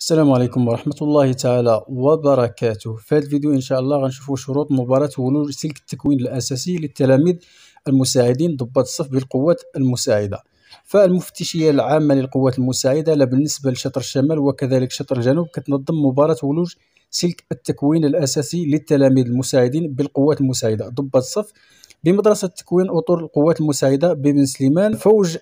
السلام عليكم ورحمة الله تعالى وبركاته في هذا الفيديو إن شاء الله غنشوفوا شروط مباراة ونور سلك التكوين الأساسي للتلاميذ المساعدين ضباط الصف بالقوات المساعدة فالمفتشيه العامه للقوات المساعده لا بالنسبه لشطر الشمال وكذلك شطر الجنوب كتنظم مباراه ولوج سلك التكوين الاساسي للتلاميذ المساعدين بالقوات المساعده ضباط الصف بمدرسة تكوين أطر القوات المساعدة ببن سليمان فوج 2021-2023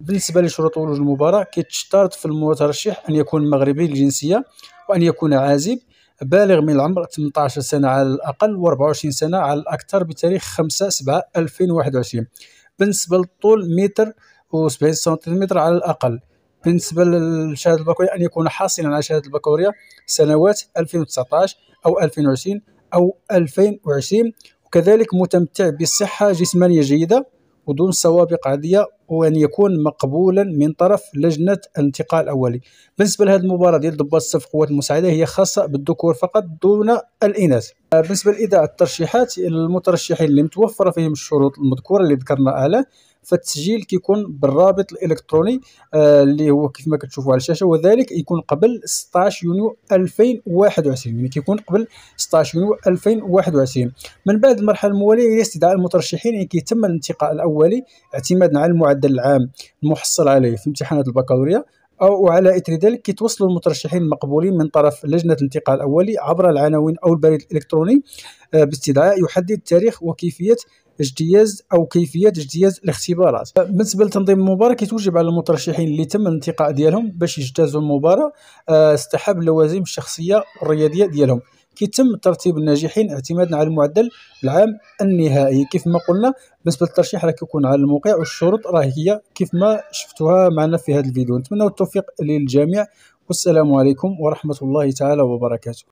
بالنسبة لشروط ولوج المباراة كتشترط في المترشح أن يكون مغربي الجنسية وأن يكون عازب بالغ من العمر 18 سنة على الأقل و24 سنة على الأكثر بتاريخ 5 7 2021 بالنسبه للطول متر و70 سنتيمتر على الاقل بالنسبه للشهاده البكالوريا ان يكون حاصلا على شهاده البكالوريا سنوات 2019 او 2020 او 2020 وكذلك متمتع بصحه جسمانيه جيده ودون سوابق عادية وأن يكون مقبولا من طرف لجنة الانتقاء الأولي بالنسبة لهذه المباراة ديال ضباط الصف القوات المساعدة هي خاصة بالذكور فقط دون الإناث آه، بالنسبة لإذاعة الترشيحات المترشحين اللي متوفرة فيهم الشروط المذكورة اللي ذكرنا آله فالتسجيل كيكون بالرابط الالكتروني آه، اللي هو كيف ما كتشوفوا على الشاشه وذلك يكون قبل 16 يونيو 2021 يعني كيكون قبل 16 يونيو 2021 من بعد المرحله المواليه هي استدعاء المترشحين يعني كيتم الانتقاء الاولي اعتمادا على المعدل العام المحصل عليه في امتحانات البكالوريا أو وعلى إثر ذلك كيتوصلوا المترشحين المقبولين من طرف لجنة الانتقاء الأولي عبر العناوين أو البريد الإلكتروني آه، باستدعاء يحدد تاريخ وكيفية اجتياز او كيفيه اجتياز الاختبارات بالنسبه لتنظيم المباراه كيتوجب على المترشحين اللي تم الانتقاء ديالهم باش يجتازوا المباراه آه، استحب اللوازم الشخصيه الرياضيه ديالهم كيتم ترتيب الناجحين اعتمادا على المعدل العام النهائي كيف ما قلنا بالنسبه للترشيح راه كيكون على الموقع والشروط راه هي كيف ما شفتوها معنا في هذا الفيديو نتمنى التوفيق للجميع والسلام عليكم ورحمه الله تعالى وبركاته